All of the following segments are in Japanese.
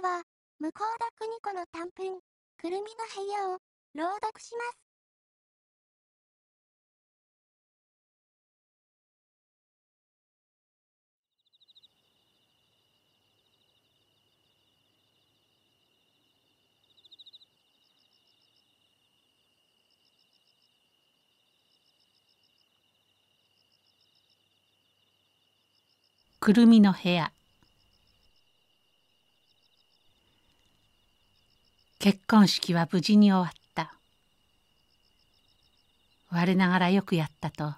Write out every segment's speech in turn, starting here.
回は、向田邦子の短文、くるみの部屋を朗読します。くるみの部屋結婚式は無事に終わった我ながらよくやったと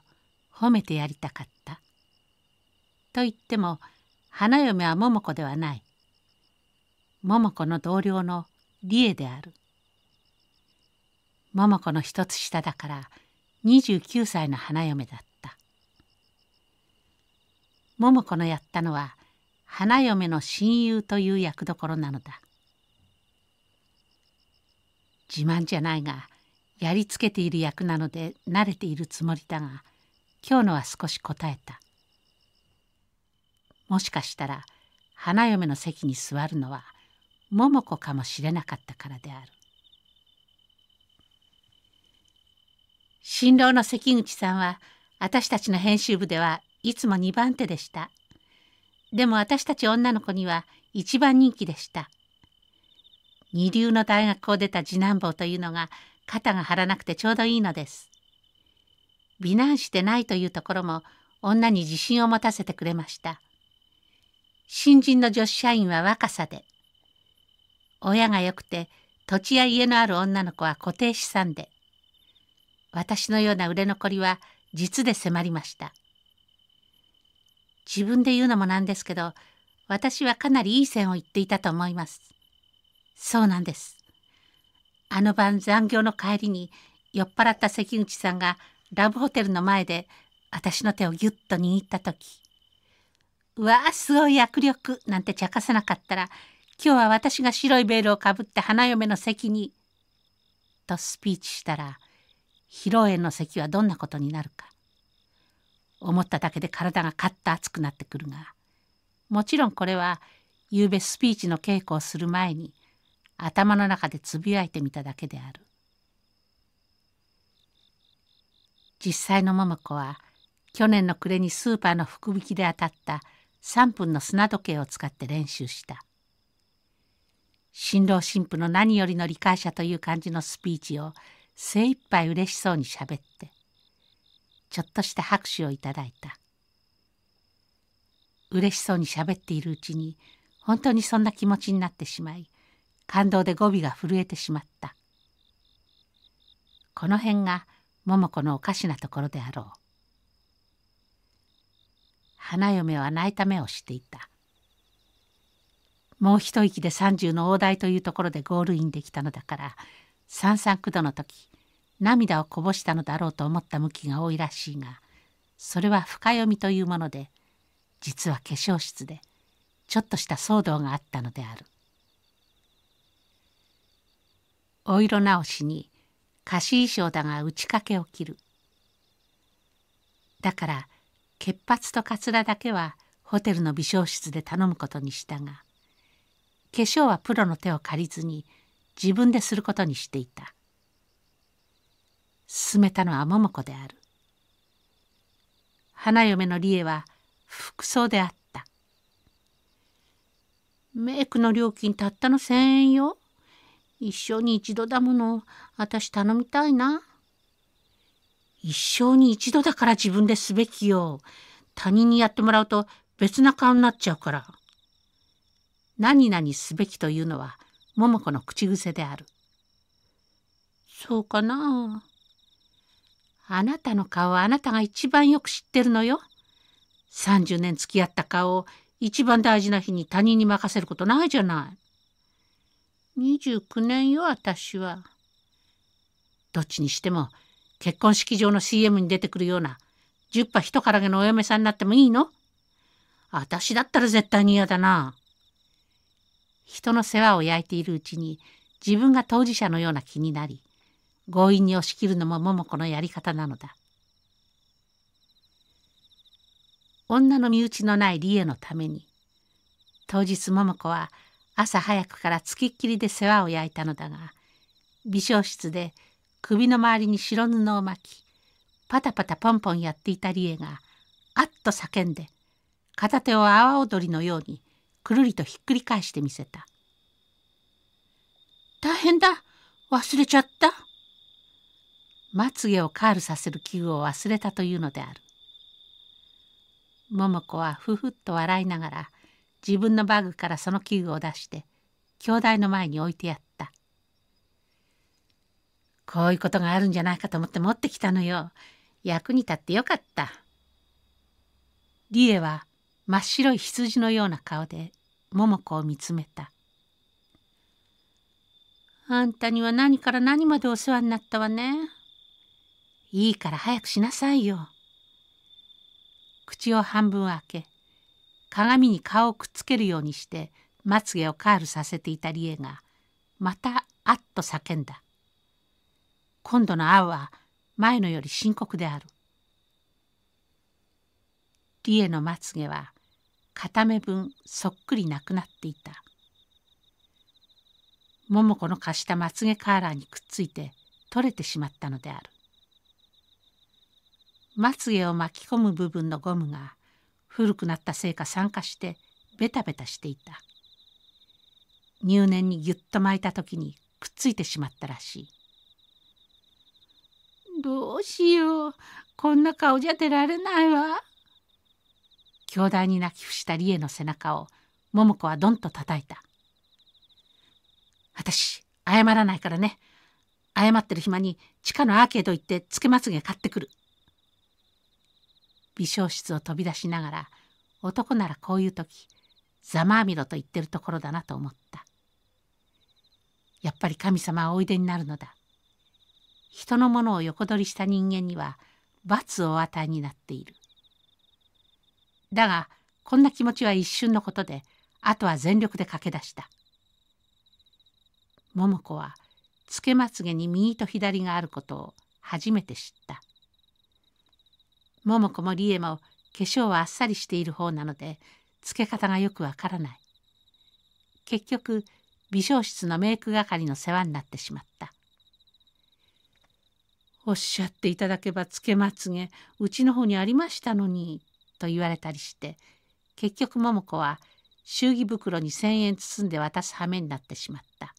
褒めてやりたかったと言っても花嫁は桃子ではない桃子の同僚の理恵である桃子の一つ下だから29歳の花嫁だった桃子のやったのは花嫁の親友という役どころなのだ自慢じゃないがやりつけている役なので慣れているつもりだが今日のは少し答えたもしかしたら花嫁の席に座るのは桃子かもしれなかったからである新郎の関口さんは私たちの編集部ではいつも2番手でしたでも私たち女の子には一番人気でした二流の大学を出た次男坊というのが肩が張らなくてちょうどいいのです。美男してないというところも女に自信を持たせてくれました。新人の女子社員は若さで、親が良くて土地や家のある女の子は固定資産で、私のような売れ残りは実で迫りました。自分で言うのもなんですけど、私はかなりいい線を言っていたと思います。そうなんです。あの晩残業の帰りに酔っ払った関口さんがラブホテルの前で私の手をぎゅっと握った時「うわーすごい握力」なんて茶化さなかったら今日は私が白いベールをかぶって花嫁の席に」とスピーチしたら披露宴の席はどんなことになるか思っただけで体がカッと熱くなってくるがもちろんこれは夕べスピーチの稽古をする前に頭の中でつぶやいてみただけである実際の桃子は去年の暮れにスーパーの福引きで当たった3分の砂時計を使って練習した新郎新婦の何よりの理解者という感じのスピーチを精一杯嬉しそうにしゃべってちょっとした拍手をいただいた嬉しそうにしゃべっているうちに本当にそんな気持ちになってしまい感動で語尾が震えてしまったこの辺が桃子のおかしなところであろう花嫁は泣いた目をしていたもう一息で30の大台というところでゴールインできたのだから三三九度の時涙をこぼしたのだろうと思った向きが多いらしいがそれは深読みというもので実は化粧室でちょっとした騒動があったのである。お色直しに貸衣装だが打ち掛けを切るだから潔髪とかつらだけはホテルの美少室で頼むことにしたが化粧はプロの手を借りずに自分ですることにしていた勧めたのは桃子である花嫁の理恵は服装であったメイクの料金たったの1,000円よ一生に一度だもの私頼みたいな。一生に一度だから自分ですべきよ。他人にやってもらうと別な顔になっちゃうから。何々すべきというのは桃子の口癖である。そうかなあなたの顔はあなたが一番よく知ってるのよ。30年付き合った顔を一番大事な日に他人に任せることないじゃない。29年よ私は。どっちにしても結婚式場の CM に出てくるような10羽一からげのお嫁さんになってもいいの私だったら絶対に嫌だな。人の世話を焼いているうちに自分が当事者のような気になり強引に押し切るのも桃子のやり方なのだ。女の身内のない理恵のために当日桃子は朝早くからつきっきりで世話を焼いたのだが微少室で首の周りに白布を巻きパタパタポンポンやっていた理恵があっと叫んで片手を阿波踊りのようにくるりとひっくり返してみせた「大変だ忘れちゃった」まつげをカールさせる器具を忘れたというのである桃子はふふっと笑いながら自分のバッグからその器具を出して兄弟の前に置いてやったこういうことがあるんじゃないかと思って持ってきたのよ役に立ってよかった理恵は真っ白い羊のような顔で桃子を見つめたあんたには何から何までお世話になったわねいいから早くしなさいよ口を半分開け鏡に顔をくっつけるようにしてまつげをカールさせていた理恵がまたあっと叫んだ今度の青は前のより深刻である理恵のまつげは片目分そっくりなくなっていた桃子の貸したまつげカーラーにくっついて取れてしまったのであるまつげを巻き込む部分のゴムが古くなったせいか酸化してベタベタしていた入念にぎゅっと巻いた時にくっついてしまったらしいどうしようこんな顔じゃ出られないわ兄弟に泣き伏した理恵の背中を桃子はどんと叩いた私謝らないからね謝ってる暇に地下のアーケード行ってつけまつげ買ってくる微笑室を飛び出しながら男ならこういう時ざまあみろと言ってるところだなと思ったやっぱり神様はおいでになるのだ人のものを横取りした人間には罰をお与えになっているだがこんな気持ちは一瞬のことであとは全力で駆け出した桃子はつけまつげに右と左があることを初めて知った桃子も理恵も化粧はあっさりしている方なのでつけ方がよくわからない結局美少室のメイク係の世話になってしまったおっしゃっていただけばつけまつげうちの方にありましたのにと言われたりして結局桃子は祝儀袋に1,000円包んで渡す羽目になってしまった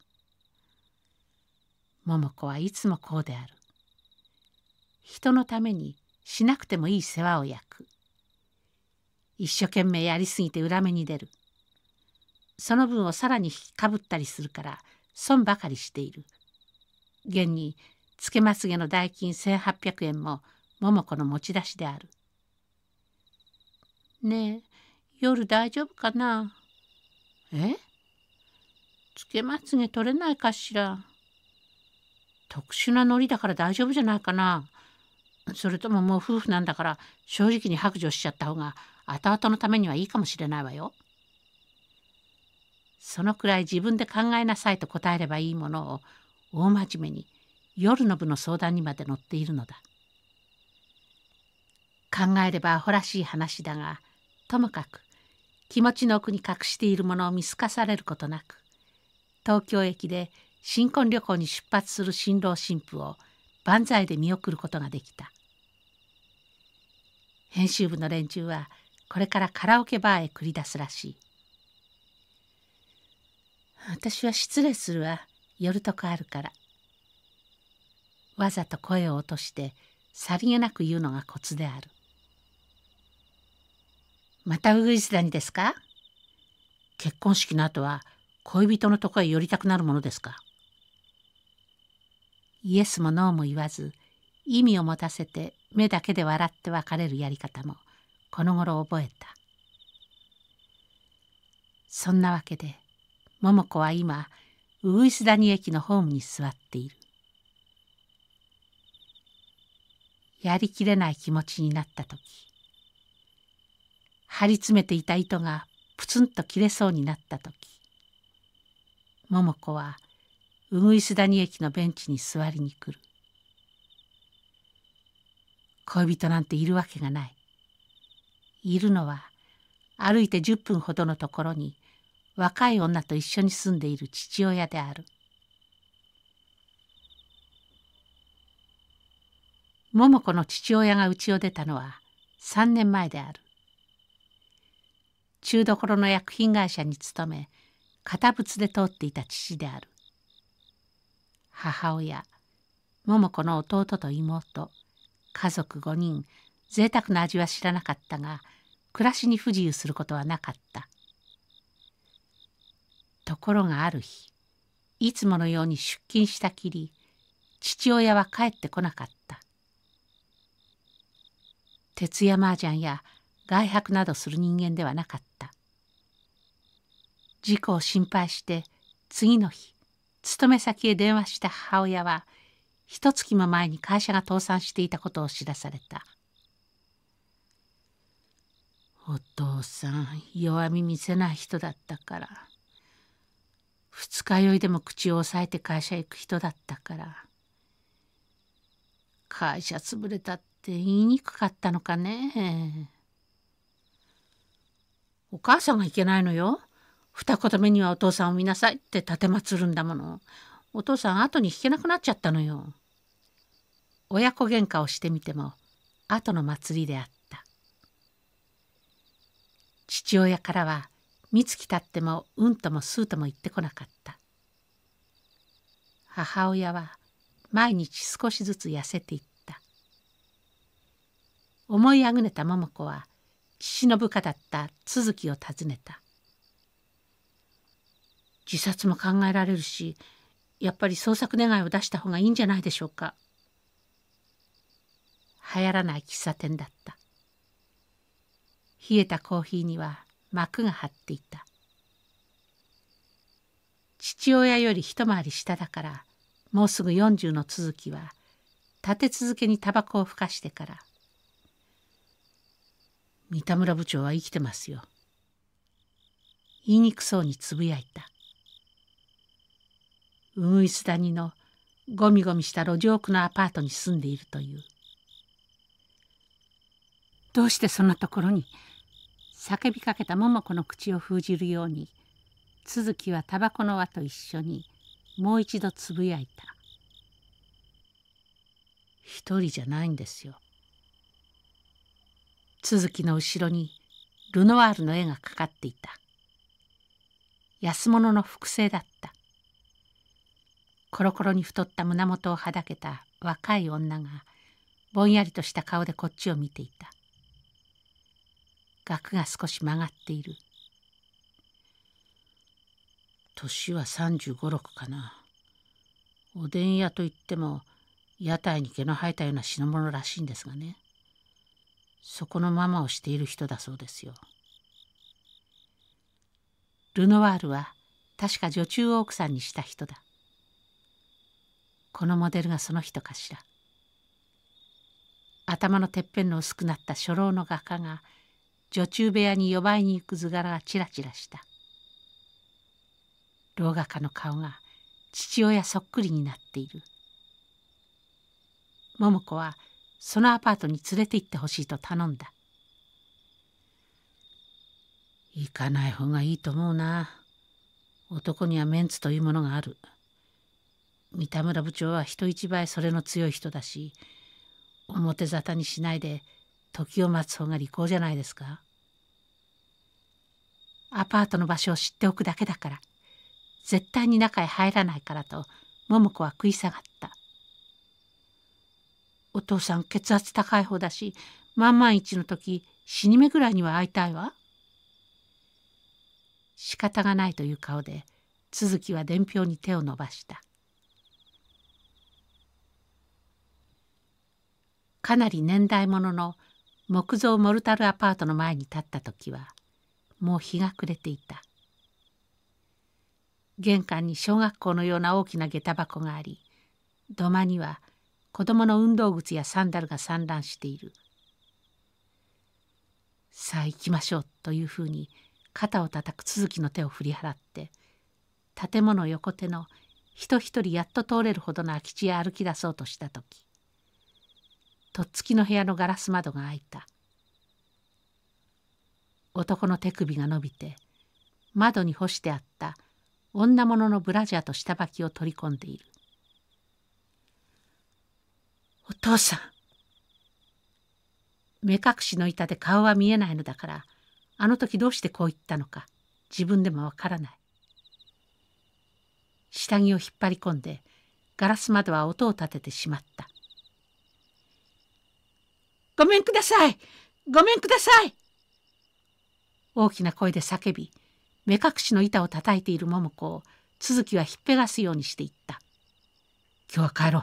桃子はいつもこうである人のためにしなくてもいい世話を焼く一生懸命やりすぎて裏目に出るその分をさらに引きかぶったりするから損ばかりしている現につけまつげの代金1,800円も桃子の持ち出しであるねえ夜大丈夫かなえつけまつげ取れないかしら特殊なのりだから大丈夫じゃないかなそれとももう夫婦なんだから正直に白状しちゃった方が後々のためにはいいかもしれないわよ。そのくらい自分で考えなさいと答えればいいものを大真面目に夜の部の相談にまで乗っているのだ。考えればアホらしい話だがともかく気持ちの奥に隠しているものを見透かされることなく東京駅で新婚旅行に出発する新郎新婦を万歳で見送ることができた編集部の連中はこれからカラオケバーへ繰り出すらしい私は失礼するわ寄るとこあるからわざと声を落としてさりげなく言うのがコツであるまたウグイスラにですか結婚式の後は恋人のとこへ寄りたくなるものですかイエスもノーも言わず意味を持たせて目だけで笑って別れるやり方もこの頃覚えたそんなわけで桃子は今ウイス谷駅のホームに座っているやりきれない気持ちになった時張り詰めていた糸がプツンと切れそうになった時桃子はウグイス谷駅のベンチに座りに来る恋人なんているわけがない。いるのは歩いて10分ほどのところに若い女と一緒に住んでいる父親である。桃子の父親が家を出たのは3年前である。中どころの薬品会社に勤め堅物で通っていた父である母親桃子の弟と妹家族5人贅沢な味は知らなかったが暮らしに不自由することはなかったところがある日いつものように出勤したきり父親は帰ってこなかった徹夜麻雀や外泊などする人間ではなかった事故を心配して次の日勤め先へ電話した母親は「一月も前に会社が倒産していたことを知らされたお父さん弱み見せない人だったから二日酔いでも口を押さえて会社行く人だったから会社潰れたって言いにくかったのかねお母さんがいけないのよ二言目にはお父さんを見なさいって奉るんだものお父さん後に引けなくなっちゃったのよ親子喧嘩をしてみても後の祭りであった父親からは三月たってもうんともすうとも言ってこなかった母親は毎日少しずつ痩せていった思いあぐねた桃子は父の部下だった都築を訪ねた自殺も考えられるしやっぱり捜索願を出した方がいいんじゃないでしょうか流行らない喫茶店だった冷えたコーヒーには膜が張っていた父親より一回り下だからもうすぐ40の続きは立て続けにタバコをふかしてから「三田村部長は生きてますよ」言いにくそうにつぶやいたうぐいす谷のゴミゴミした路上区のアパートに住んでいるという。どうしてそんなところに叫びかけた桃子の口を封じるように続きはタバコの輪と一緒にもう一度つぶやいた「一人じゃないんですよ」続きの後ろにルノワールの絵がかかっていた安物の複製だったコロコロに太った胸元をはだけた若い女がぼんやりとした顔でこっちを見ていた額が少し曲がっている年は3 5六6かなおでん屋といっても屋台に毛の生えたような品物らしいんですがねそこのママをしている人だそうですよルノワールは確か女中を奥さんにした人だこのモデルがその人かしら頭のてっぺんの薄くなった初老の画家が女中部屋に呼ばいに行く図柄がちらちらした老画家の顔が父親そっくりになっている桃子はそのアパートに連れて行ってほしいと頼んだ行かない方がいいと思うな男にはメンツというものがある三田村部長は人一倍それの強い人だし表沙汰にしないで時を待つ方が利口じゃないですかアパートの場所を知っておくだけだから絶対に中へ入らないからと桃子は食い下がったお父さん血圧高い方だし万万一の時死に目ぐらいには会いたいわ仕方がないという顔で都築は伝票に手を伸ばしたかなり年代物の木造モルタルアパートの前に立った時はもう日が暮れていた玄関に小学校のような大きな下駄箱があり土間には子供の運動靴やサンダルが散乱しているさあ行きましょうというふうに肩を叩く続きの手を振り払って建物横手の人一人やっと通れるほどの空き地へ歩き出そうとした時とっつきの部屋のガラス窓が開いた男の手首が伸びて窓に干してあった女物のブラジャーと下履きを取り込んでいる「お父さん目隠しの板で顔は見えないのだからあの時どうしてこう言ったのか自分でもわからない」下着を引っ張り込んでガラス窓は音を立ててしまったごめんくださいごめんください大きな声で叫び目隠しの板を叩いている桃子を続きはひっぺがすようにしていった「今日は帰ろ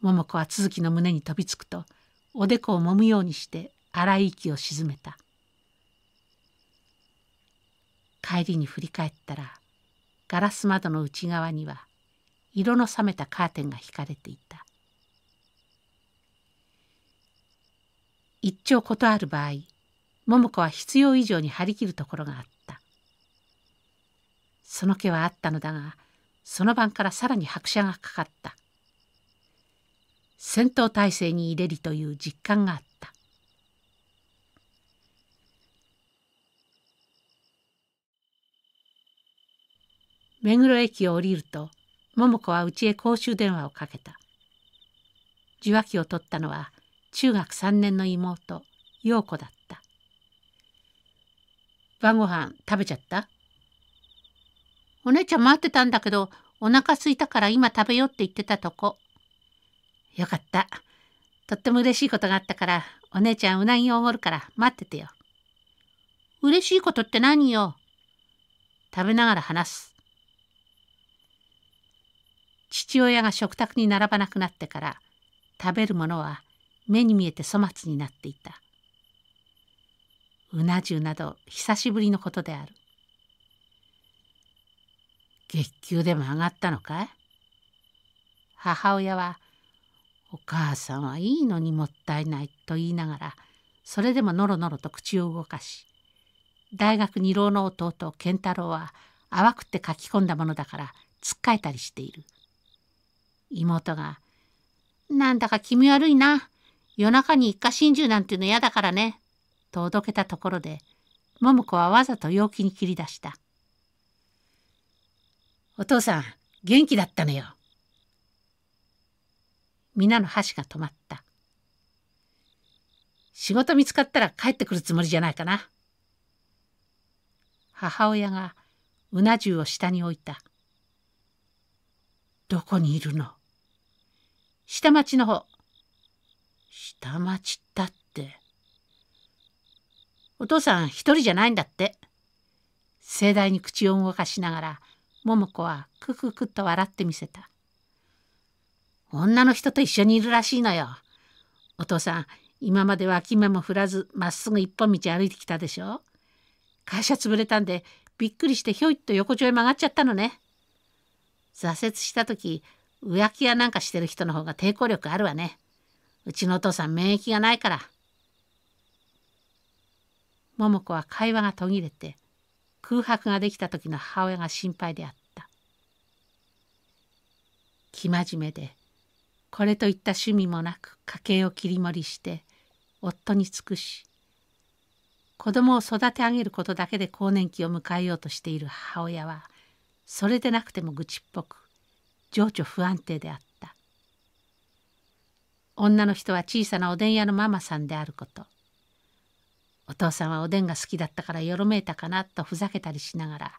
う」桃子は続きの胸に飛びつくとおでこを揉むようにして荒い息を沈めた帰りに振り返ったらガラス窓の内側には色の冷めたカーテンが引かれていた一丁断る場合桃子は必要以上に張り切るところがあったその気はあったのだがその晩からさらに拍車がかかった戦闘態勢に入れりという実感があった目黒駅を降りると桃子はうちへ公衆電話をかけた受話器を取ったのは中学3年の妹陽子だった晩ご飯食べちゃったお姉ちゃん待ってたんだけどお腹空いたから今食べようって言ってたとこよかったとっても嬉しいことがあったからお姉ちゃんうなぎをおごるから待っててよ嬉しいことって何よ食べながら話す父親が食卓に並ばなくなってから食べるものは目に見えて粗末になっていたうな重など久しぶりのことである月給でも上がったのかい母親は「お母さんはいいのにもったいない」と言いながらそれでものろのろと口を動かし大学二郎の弟健太郎は淡くって書き込んだものだからつっかえたりしている妹が「なんだか気味悪いな夜中に一家心中なんていうの嫌だからね。とおどけたところで、桃子はわざと陽気に切り出した。お父さん、元気だったのよ。皆の箸が止まった。仕事見つかったら帰ってくるつもりじゃないかな。母親がうな重を下に置いた。どこにいるの下町の方。下町ったってお父さん一人じゃないんだって盛大に口を動かしながら桃子はクククッと笑ってみせた女の人と一緒にいるらしいのよお父さん今までは脇目も振らずまっすぐ一本道歩いてきたでしょ会社潰れたんでびっくりしてひょいっと横丁へ曲がっちゃったのね挫折した時浮気やなんかしてる人の方が抵抗力あるわねうちのお父さん免疫がないから。桃子は会話が途切れて空白ができた時の母親が心配であった生真面目でこれといった趣味もなく家計を切り盛りして夫に尽くし子供を育て上げることだけで更年期を迎えようとしている母親はそれでなくても愚痴っぽく情緒不安定であった女の人は小さなおでん屋のママさんであることお父さんはおでんが好きだったからよろめいたかなとふざけたりしながら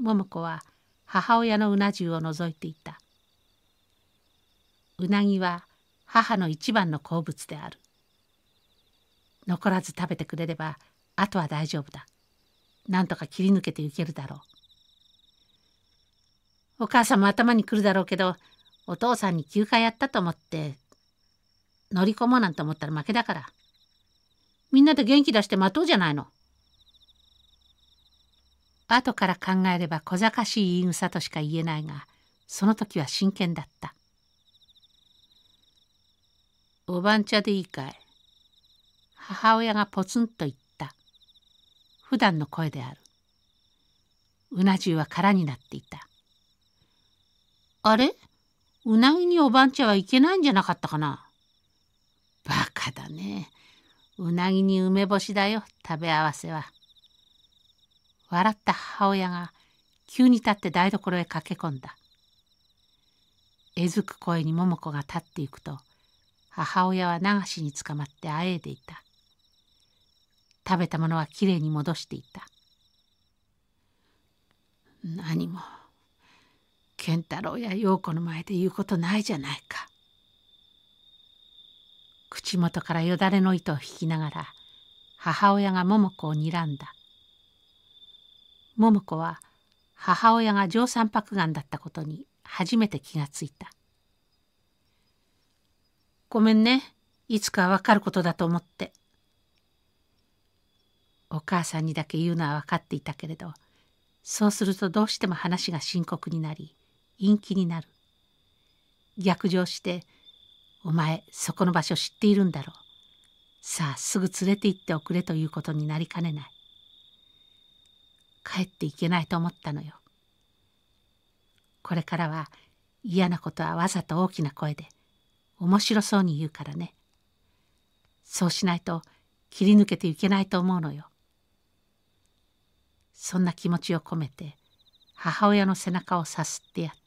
桃子は母親のうな重をぞいていたうなぎは母の一番の好物である残らず食べてくれればあとは大丈夫だなんとか切り抜けていけるだろうお母さんも頭にくるだろうけどお父さんに休暇やったと思って乗り込もうなんて思ったら負けだからみんなで元気出して待とうじゃないの後から考えれば小賢しい言い草としか言えないがその時は真剣だった「おばんちゃでいいかい?」母親がポツンと言った普段の声であるうな重は空になっていたあれうなぎにおばんちゃはいけないんじゃなかったかなバカだね。うなぎに梅干しだよ、食べ合わせは。笑った母親が急に立って台所へ駆け込んだ。えずく声に桃子が立っていくと、母親は流しにつかまってあえいでいた。食べたものはきれいに戻していた。何も健太郎や陽子の前で言うことないじゃないか。口元からよだれの糸を引きながら母親が桃子を睨んだ桃子は母親が上三白眼だったことに初めて気がついた「ごめんねいつかわかることだと思って」お母さんにだけ言うのは分かっていたけれどそうするとどうしても話が深刻になり陰気になる逆上して「お前そこの場所知っているんだろうさあすぐ連れて行っておくれということになりかねない帰っていけないと思ったのよこれからは嫌なことはわざと大きな声で面白そうに言うからねそうしないと切り抜けていけないと思うのよそんな気持ちを込めて母親の背中をさすってやった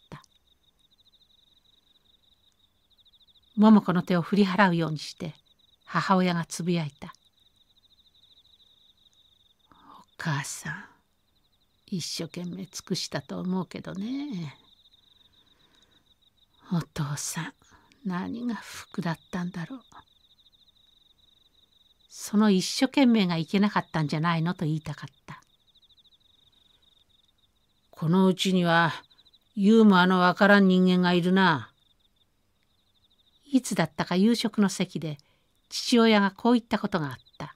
桃子の手を振り払うようにして母親がつぶやいた「お母さん一生懸命尽くしたと思うけどねお父さん何が服だったんだろう」その一生懸命がいけなかったんじゃないのと言いたかったこのうちにはユーモアのわからん人間がいるないつだったか夕食の席で父親がこう言ったことがあった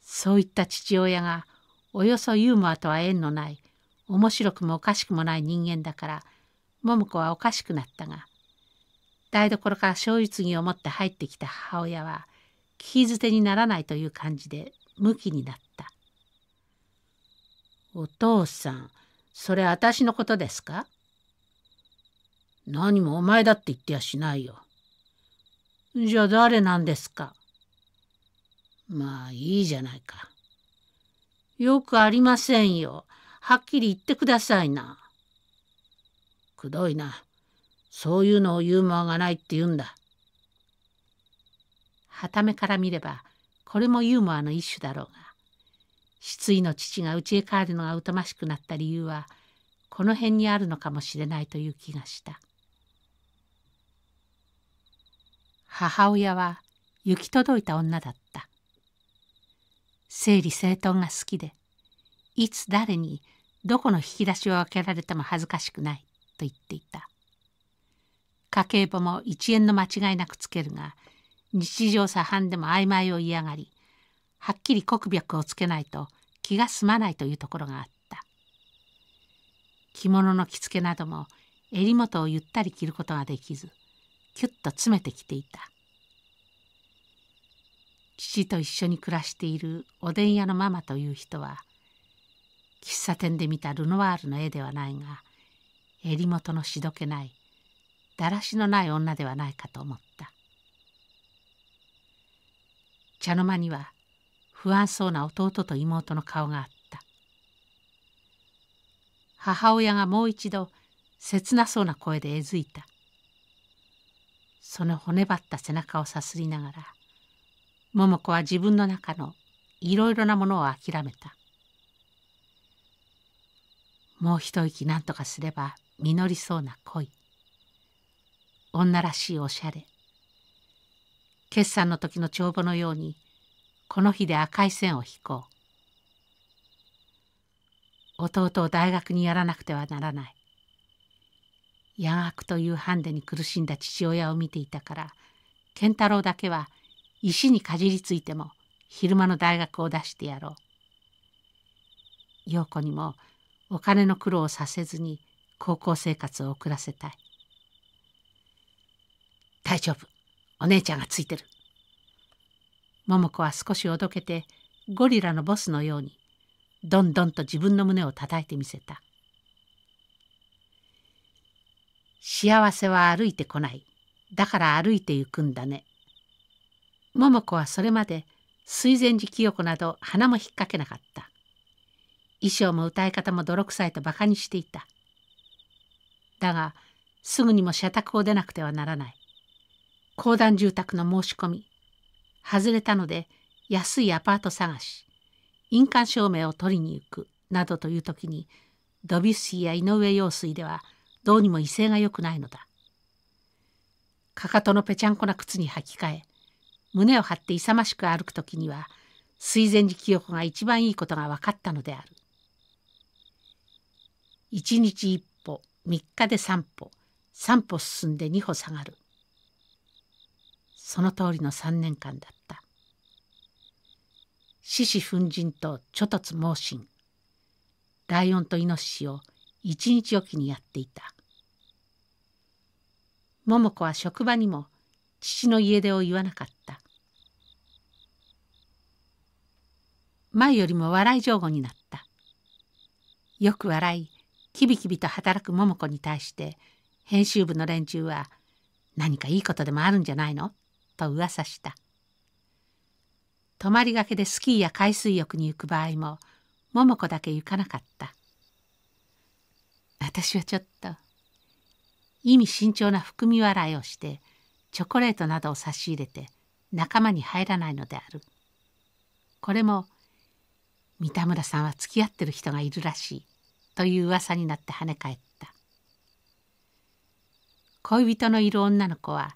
そういった父親がおよそユーモアとは縁のない面白くもおかしくもない人間だから桃子はおかしくなったが台所から醤油継ぎを持って入ってきた母親は聞き捨てにならないという感じで向きになった「お父さんそれ私のことですか?」何もお前だって言ってやしないよ。じゃあ誰なんですかまあいいじゃないか。よくありませんよ。はっきり言ってくださいな。くどいな。そういうのをユーモアがないって言うんだ。はためから見ればこれもユーモアの一種だろうが失意の父が家へ帰るのが疎ましくなった理由はこの辺にあるのかもしれないという気がした母親は行き届いた女だった整理整頓が好きでいつ誰にどこの引き出しを開けられても恥ずかしくないと言っていた家計簿も一円の間違いなくつけるが日常茶飯でも曖昧を嫌がりはっきり国白をつけないと気が済まないというところがあった着物の着付けなども襟元をゆったり着ることができずキュッと詰めてきていた父と一緒に暮らしているおでん屋のママという人は喫茶店で見たルノワールの絵ではないが襟元のしどけないだらしのない女ではないかと思った茶の間には不安そうな弟と妹の顔があった母親がもう一度切なそうな声でえずいたその骨張った背中をさすりながら桃子は自分の中のいろいろなものを諦めたもう一息何とかすれば実りそうな恋女らしいおしゃれ決算の時の帳簿のようにこの日で赤い線を引こう弟を大学にやらなくてはならない薬悪というハンデに苦しんだ父親を見ていたから健太郎だけは石にかじりついても昼間の大学を出してやろう。陽子にもお金の苦労をさせずに高校生活を送らせたい。大丈夫お姉ちゃんがついてる。桃子は少しおどけてゴリラのボスのようにどんどんと自分の胸を叩いてみせた。幸せは歩いてこない。だから歩いて行くんだね。桃子はそれまで水前寺清子など鼻も引っ掛けなかった。衣装も歌い方も泥臭いと馬鹿にしていた。だがすぐにも社宅を出なくてはならない。公団住宅の申し込み外れたので安いアパート探し印鑑証明を取りに行くなどという時にドビュッシーや井上陽水では「どうにも威勢が良くないのだかかとのぺちゃんこな靴に履き替え胸を張って勇ましく歩く時には水前寺清子が一番いいことが分かったのである一日一歩3日で三歩三歩進んで2歩下がるその通りの3年間だった獅子奮陣と猪突猛進ライオンとイノシシを一日おきにやっていた桃子は職場にも父の家出を言わなかった前よりも笑い上手になったよく笑いきびきびと働く桃子に対して編集部の連中は「何かいいことでもあるんじゃないの?」と噂した泊まりがけでスキーや海水浴に行く場合も桃子だけ行かなかった私はちょっと意味慎重な含み笑いをしてチョコレートなどを差し入れて仲間に入らないのであるこれも三田村さんは付き合ってる人がいるらしいという噂になって跳ね返った恋人のいる女の子は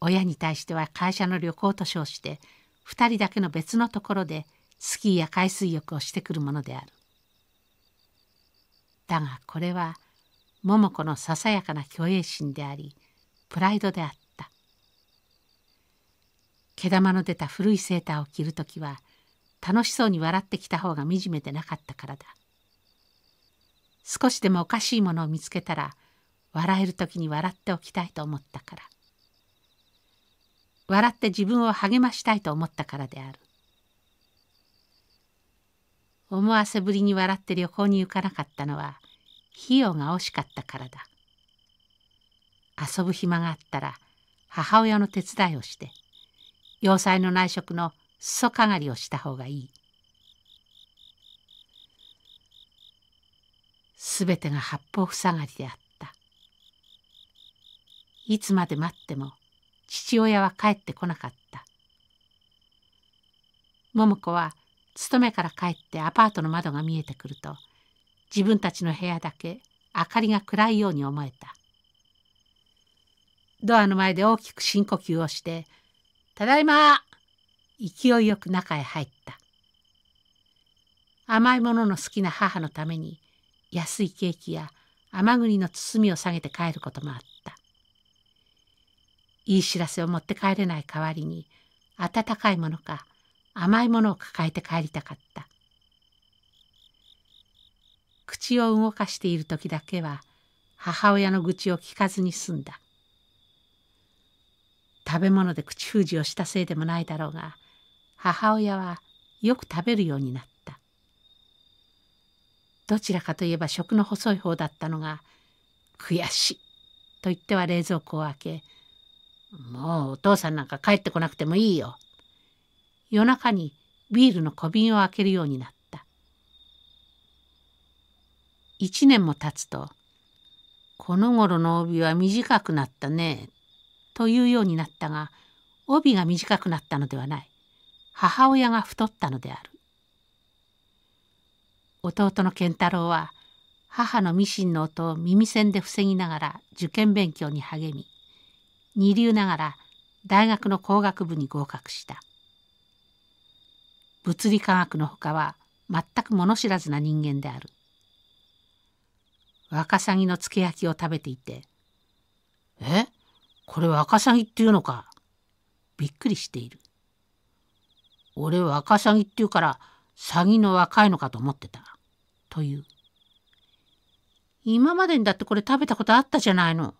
親に対しては会社の旅行と称して2人だけの別のところでスキーや海水浴をしてくるものであるだがこれは桃子のささやかな虚栄心でありプライドであった毛玉の出た古いセーターを着る時は楽しそうに笑ってきた方が惨めでなかったからだ少しでもおかしいものを見つけたら笑える時に笑っておきたいと思ったから笑って自分を励ましたいと思ったからである思わせぶりに笑って旅行に行かなかったのは費用が惜しかったからだ遊ぶ暇があったら母親の手伝いをして要塞の内職の裾かがりをした方がいい全てが八方塞がりであったいつまで待っても父親は帰ってこなかった桃子は勤めから帰ってアパートの窓が見えてくると自分たちの部屋だけ明かりが暗いように思えたドアの前で大きく深呼吸をして「ただいま!」勢いよく中へ入った甘いものの好きな母のために安いケーキや甘栗の包みを下げて帰ることもあったいい知らせを持って帰れない代わりに温かいものか甘いものを抱えて帰りたかった口を動かしている時だけは母親の愚痴を聞かずに済んだ食べ物で口封じをしたせいでもないだろうが母親はよく食べるようになったどちらかといえば食の細い方だったのが「悔しい」と言っては冷蔵庫を開け「もうお父さんなんか帰ってこなくてもいいよ」夜中にビールの小瓶を開けるようになった1年も経つと「この頃の帯は短くなったね」というようになったが帯が短くなったのではない母親が太ったのである弟の健太郎は母のミシンの音を耳栓で防ぎながら受験勉強に励み二流ながら大学の工学部に合格した物理科学のほかは全く物知らずな人間であるワカサギのつけ焼きを食べていて「えこれワカサギっていうのか」びっくりしている。俺ワカサギっていうからサギの若いのかと思ってた。という。今までにだってこれ食べたことあったじゃないの。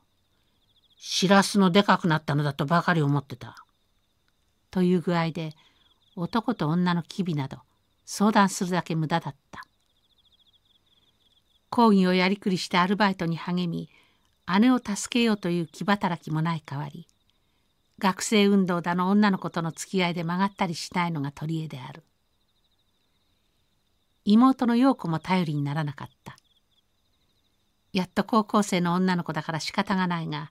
しらすのでかくなったのだとばかり思ってた。という具合で男と女の機微など相談するだけ無駄だった。講義をやりくりしてアルバイトに励み姉を助けようという気働きもない代わり学生運動だの女の子との付き合いで曲がったりしないのが取り柄である妹の陽子も頼りにならなかったやっと高校生の女の子だから仕方がないが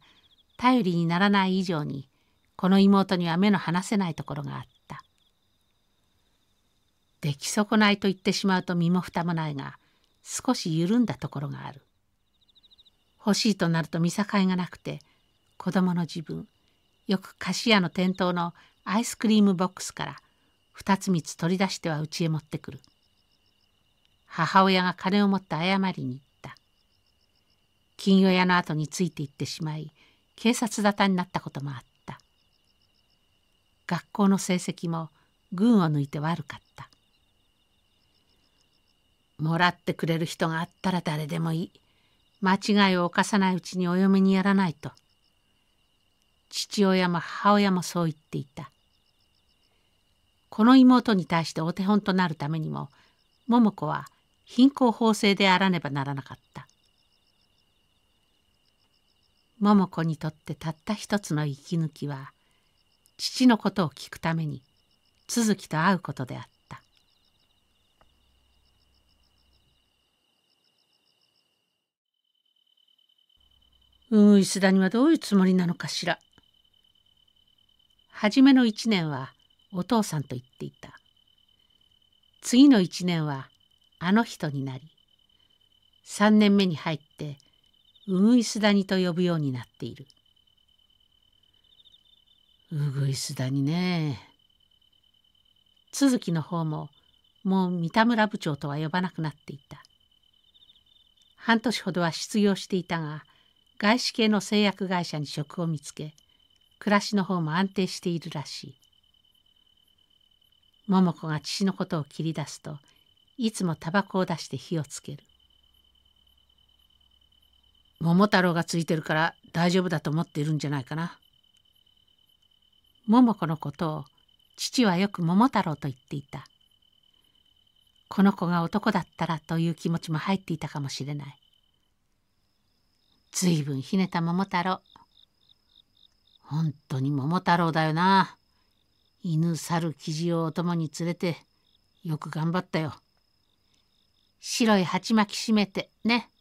頼りにならない以上にこの妹には目の離せないところがあった出来損ないと言ってしまうと身も蓋もないが少し緩んだところがある欲しいとなると見境がなくて子供の自分よく菓子屋の店頭のアイスクリームボックスから2つ3つ取り出しては家へ持ってくる母親が金を持って謝りに行った金魚屋の後について行ってしまい警察沙汰になったこともあった学校の成績も群を抜いて悪かったもらってくれる人があったら誰でもいい間違いを犯さないうちにお嫁にやらないと父親も母親もそう言っていたこの妹に対してお手本となるためにも桃子は貧困法制であらねばならなかった桃子にとってたった一つの息抜きは父のことを聞くために都築と会うことであったうん石谷はどういうつもりなのかしら初めの一年はお父さんと言っていた次の一年はあの人になり三年目に入ってうぐいすニと呼ぶようになっているうぐいすニね続きの方ももう三田村部長とは呼ばなくなっていた半年ほどは失業していたが外資系の製薬会社に職を見つけ暮らしの方も安定しているらしい桃子が父のことを切り出すといつもタバコを出して火をつける桃太郎がついてるから大丈夫だと思っているんじゃないかな桃子のことを父はよく桃太郎と言っていたこの子が男だったらという気持ちも入っていたかもしれないずいぶんひねた桃太郎本当に桃太郎だよな犬猿キジをお供に連れてよく頑張ったよ白い鉢巻き締めてね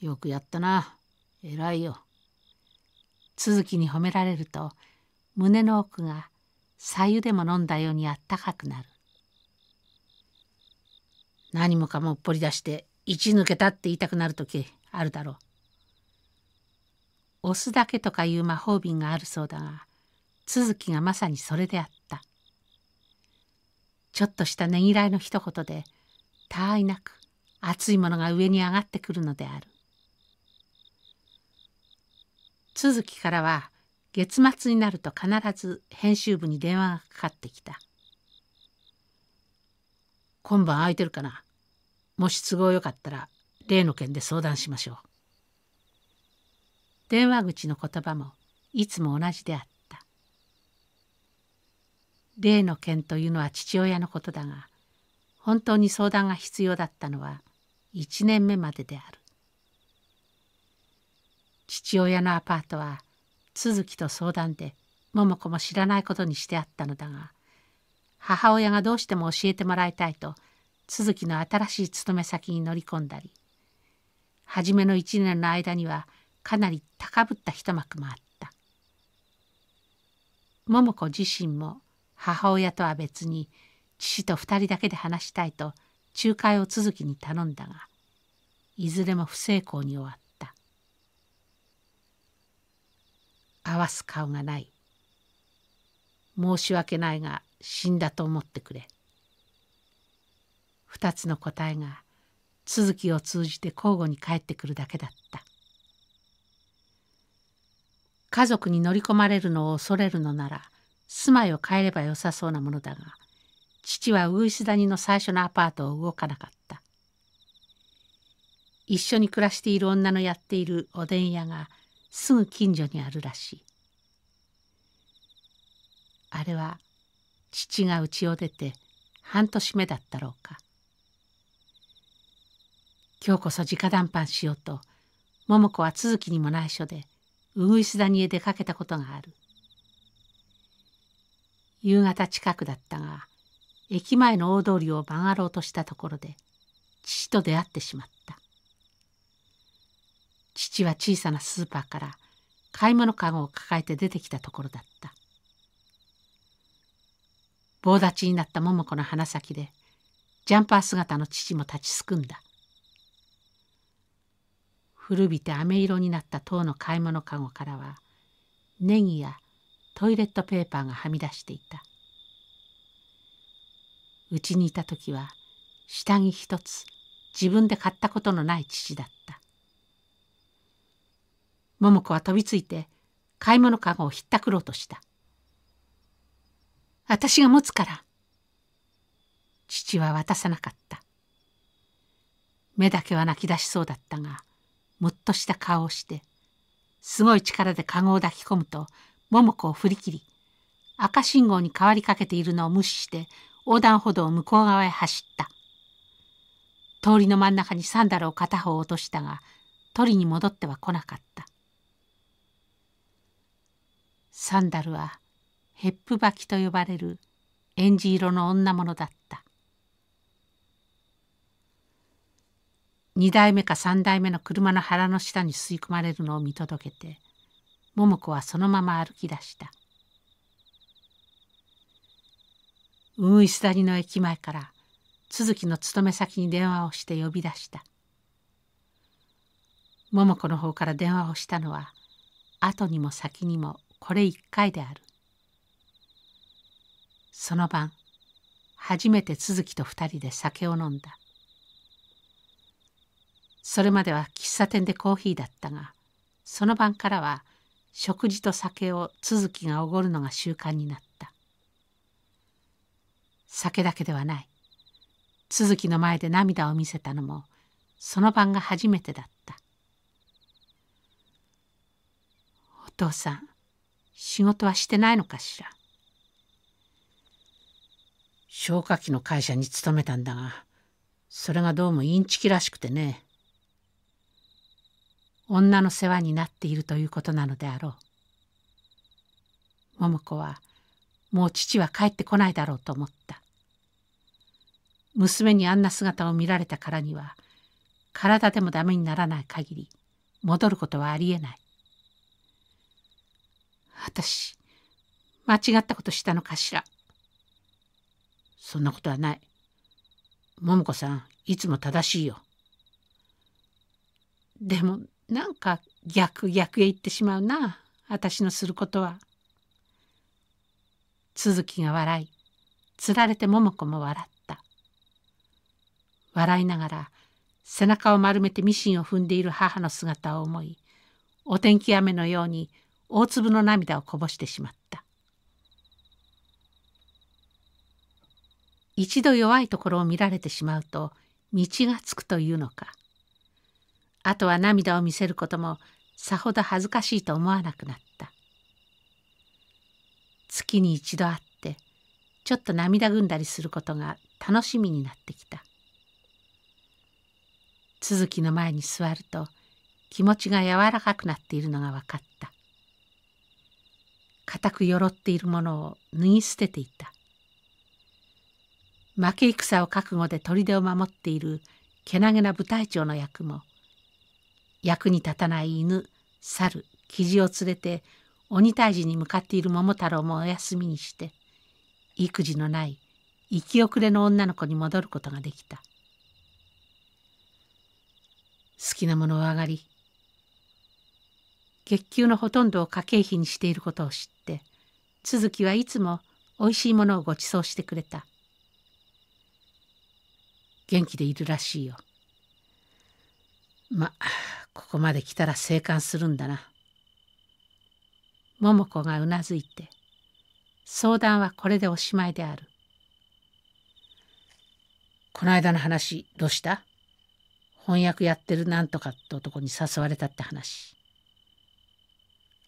よくやったな偉いよ続きに褒められると胸の奥がさゆでも飲んだようにあったかくなる何もかもっぽり出して一抜けたって言いたくなる時あるだろう押すだけとかいう魔法瓶があるそうだが続きがまさにそれであったちょっとしたねぎらいの一言でたあいなく熱いものが上に上がってくるのである続きからは月末になると必ず編集部に電話がかかってきた「今晩空いてるかなもし都合よかったら例の件で相談しましょう」電話口の言葉もいつも同じであった例の件というのは父親のことだが本当に相談が必要だったのは一年目までである父親のアパートは都築と相談で桃子も知らないことにしてあったのだが母親がどうしても教えてもらいたいと都築の新しい勤め先に乗り込んだり初めの一年の間にはかなり高ぶった一幕もあった桃子自身も母親とは別に父と2人だけで話したいと仲介を続きに頼んだがいずれも不成功に終わった合わす顔がない申し訳ないが死んだと思ってくれ2つの答えが続きを通じて交互に返ってくるだけだった家族に乗り込まれるのを恐れるのなら住まいを変えればよさそうなものだが父はウ石谷の最初のアパートを動かなかった一緒に暮らしている女のやっているおでん屋がすぐ近所にあるらしいあれは父が家を出て半年目だったろうか今日こそ直談判しようと桃子は続きにも内緒でう谷へ出かけたことがある夕方近くだったが駅前の大通りを曲がろうとしたところで父と出会ってしまった父は小さなスーパーから買い物かごを抱えて出てきたところだった棒立ちになった桃子の鼻先でジャンパー姿の父も立ちすくんだ古びて飴色になった塔の買い物かごからはネギやトイレットペーパーがはみ出していたうちにいた時は下着一つ自分で買ったことのない父だった桃子は飛びついて買い物かごをひったくろうとした私が持つから父は渡さなかった目だけは泣き出しそうだったがむっとした顔をしてすごい力でゴを抱き込むと桃子を振り切り赤信号に変わりかけているのを無視して横断歩道向こう側へ走った通りの真ん中にサンダルを片方落としたが取りに戻っては来なかったサンダルはヘップ履きと呼ばれるえんじ色の女物だった2代目か3代目の車の腹の下に吸い込まれるのを見届けて桃子はそのまま歩き出した運イ谷の駅前から都築の勤め先に電話をして呼び出した桃子の方から電話をしたのは後にも先にもこれ一回であるその晩初めて都築と二人で酒を飲んだそれまでは喫茶店でコーヒーだったがその晩からは食事と酒を続きがおごるのが習慣になった酒だけではない続きの前で涙を見せたのもその晩が初めてだったお父さん仕事はしてないのかしら消火器の会社に勤めたんだがそれがどうもインチキらしくてね女の世話になっているということなのであろう桃子はもう父は帰ってこないだろうと思った娘にあんな姿を見られたからには体でもダメにならない限り戻ることはありえない私間違ったことしたのかしらそんなことはない桃子さんいつも正しいよでもなんか逆逆へ行ってしまうな私のすることは。続きが笑いつられて桃子も笑った笑いながら背中を丸めてミシンを踏んでいる母の姿を思いお天気雨のように大粒の涙をこぼしてしまった一度弱いところを見られてしまうと道がつくというのかあとは涙を見せることもさほど恥ずかしいと思わなくなった月に一度会ってちょっと涙ぐんだりすることが楽しみになってきた続きの前に座ると気持ちが柔らかくなっているのが分かった固くよろっているものを脱ぎ捨てていた負け戦を覚悟で砦を守っているけなげな部隊長の役も役に立たない犬猿キジを連れて鬼退治に向かっている桃太郎もお休みにして育児のない生き遅れの女の子に戻ることができた好きなものを上がり月給のほとんどを家計費にしていることを知って都築はいつもおいしいものをごちそうしてくれた元気でいるらしいよまあここまで来たら生還するんだな。桃子がうなずいて、相談はこれでおしまいである。この間の話、どうした翻訳やってるなんとかって男に誘われたって話。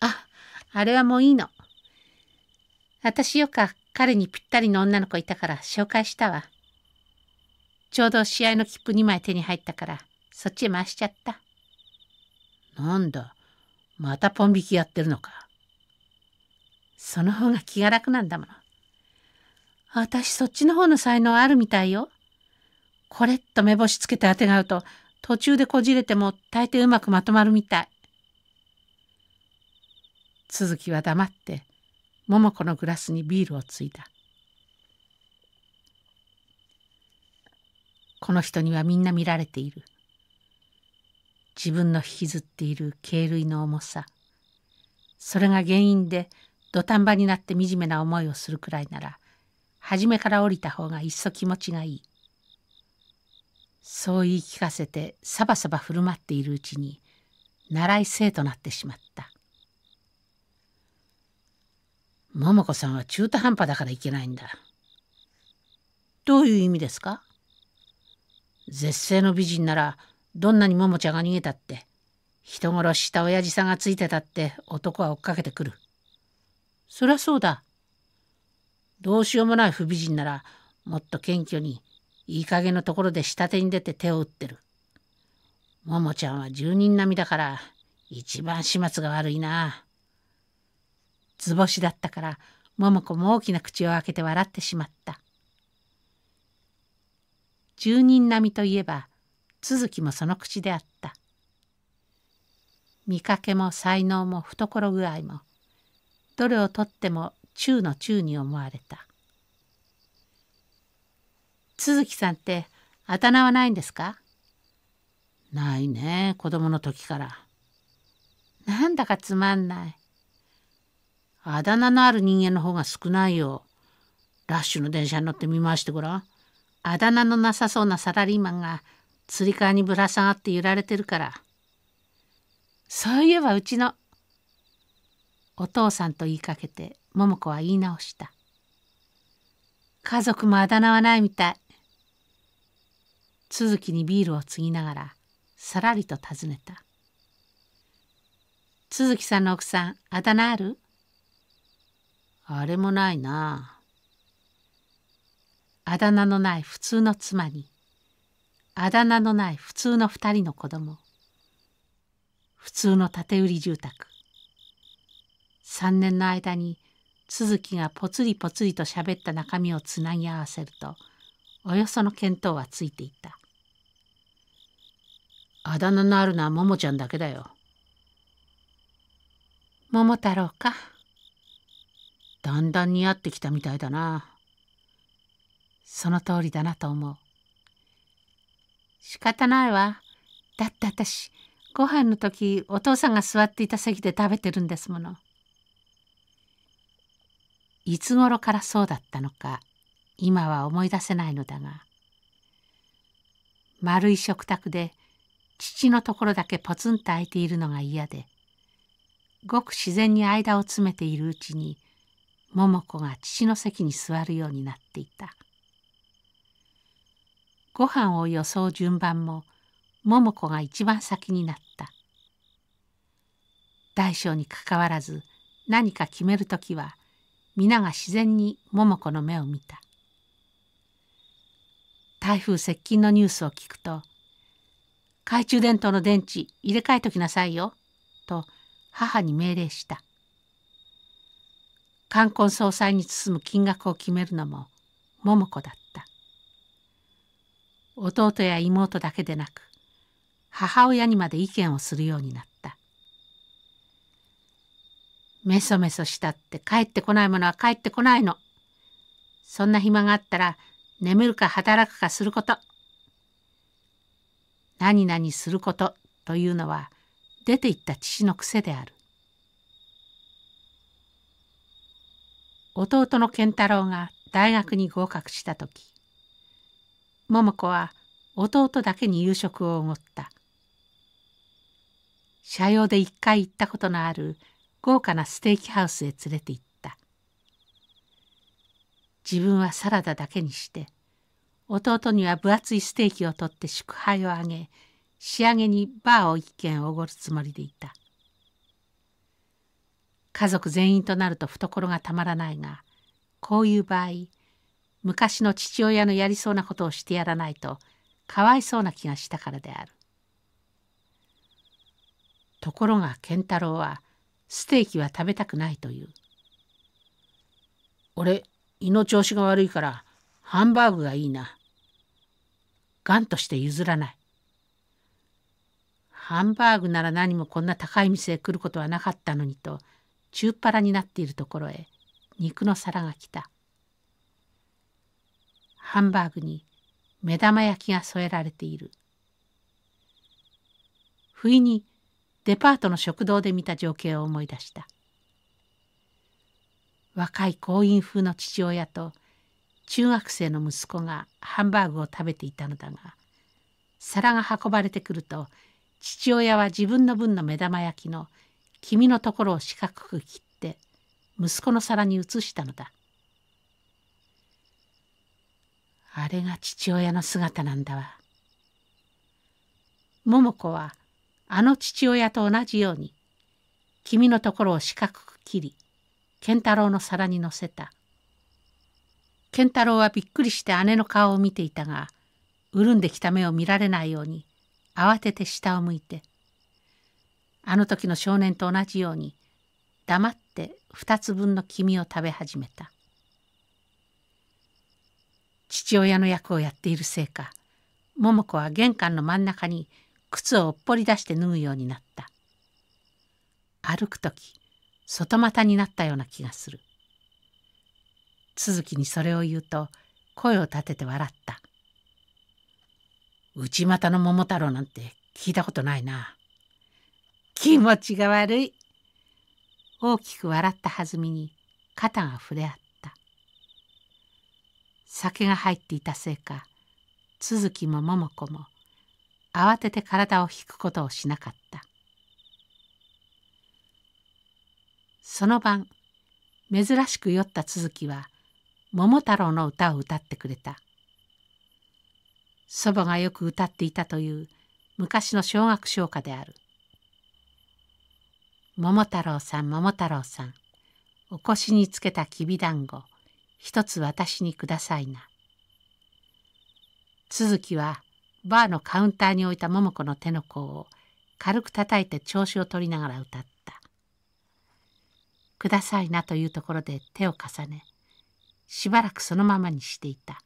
あ、あれはもういいの。私よか彼にぴったりの女の子いたから紹介したわ。ちょうど試合の切符2枚手に入ったから、そっちへ回しちゃった。なんだまたポン引きやってるのかその方が気が楽なんだもの私そっちの方の才能あるみたいよこれっと目星つけてあてがうと途中でこじれても大抵うまくまとまるみたい続きは黙って桃子のグラスにビールをついだこの人にはみんな見られている。自分の引きずっている軽類の重さそれが原因で土壇場になって惨めな思いをするくらいなら初めから降りた方がいっそ気持ちがいいそう言い聞かせてサバサバ振る舞っているうちに習い生となってしまった桃子さんは中途半端だからいけないんだどういう意味ですか絶世の美人ならどんなにももちゃんが逃げたって人殺しした親父さんがついてたって男は追っかけてくるそりゃそうだどうしようもない不美人ならもっと謙虚にいい加減のところで下手に出て手を打ってるももちゃんは住人並みだから一番始末が悪いな図星だったから桃子も大きな口を開けて笑ってしまった住人並みといえば続きもその口であった見かけも才能も懐具合もどれをとっても中の中に思われた都築さんってあだ名はないんですかないね子供の時からなんだかつまんないあだ名のある人間の方が少ないよラッシュの電車に乗って見回してごらんあだ名のなさそうなサラリーマンがつり革にぶら下がって揺られてるからそういえばうちのお父さんと言いかけて桃子は言い直した家族もあだ名はないみたい続きにビールをつぎながらさらりと尋ねた都築さんの奥さんあだ名あるあれもないなあだ名のない普通の妻にあだ名のない普通の2人の子供普通の建て売り住宅3年の間に都築がぽつりぽつりと喋った中身をつなぎ合わせるとおよその見当はついていたあだ名のあるのはももちゃんだけだよ桃太郎かだんだん似合ってきたみたいだなその通りだなと思う仕方ないわ。だって私、ご飯の時、お父さんが座っていた席で食べてるんですもの。いつ頃からそうだったのか、今は思い出せないのだが、丸い食卓で、父のところだけポツンと空いているのが嫌で、ごく自然に間を詰めているうちに、桃子が父の席に座るようになっていた。ご飯をよそう順番も桃子が一番先になった大小にかかわらず何か決める時は皆が自然に桃子の目を見た台風接近のニュースを聞くと「懐中電灯の電池入れ替えときなさいよ」と母に命令した冠婚葬祭に包む金額を決めるのも桃子だっ弟や妹だけでなく母親にまで意見をするようになったメソメソしたって帰ってこないものは帰ってこないのそんな暇があったら眠るか働くかすること何々することというのは出ていった父の癖である弟の健太郎が大学に合格した時桃子は弟だけに夕食をおごった社用で一回行ったことのある豪華なステーキハウスへ連れて行った自分はサラダだけにして弟には分厚いステーキを取って祝杯をあげ仕上げにバーを一軒おごるつもりでいた家族全員となると懐がたまらないがこういう場合昔の父親のやりそうなことをしてやらないとかわいそうな気がしたからであるところが健太郎はステーキは食べたくないという俺胃の調子が悪いからハンバーグがいいながんとして譲らないハンバーグなら何もこんな高い店へ来ることはなかったのにと中っ腹になっているところへ肉の皿が来たハンバーグに目玉焼きが添えられている不意にデパートの食堂で見た情景を思い出した若い行員風の父親と中学生の息子がハンバーグを食べていたのだが皿が運ばれてくると父親は自分の分の目玉焼きの黄身のところを四角く切って息子の皿に移したのだあれが父親の姿なんだわ桃子はあの父親と同じように君のところを四角く切り健太郎の皿に乗せた健太郎はびっくりして姉の顔を見ていたが潤んできた目を見られないように慌てて下を向いてあの時の少年と同じように黙って二つ分の黄身を食べ始めた。父親の役をやっているせいか桃子は玄関の真ん中に靴をおっぽり出して脱ぐようになった歩く時外股になったような気がする続きにそれを言うと声を立てて笑った内股の桃太郎なんて聞いたことないな気持ちが悪い大きく笑ったはずみに肩が触れ合っ酒が入っていたせいか都築も桃子も慌てて体を引くことをしなかったその晩珍しく酔った都築は桃太郎の歌を歌ってくれた祖母がよく歌っていたという昔の小学唱歌である「桃太郎さん桃太郎さんお腰につけたきびだんご一つ私にくださいな。続きはバーのカウンターに置いた桃子の手の甲を軽く叩いて調子を取りながら歌った。くださいなというところで手を重ね、しばらくそのままにしていた。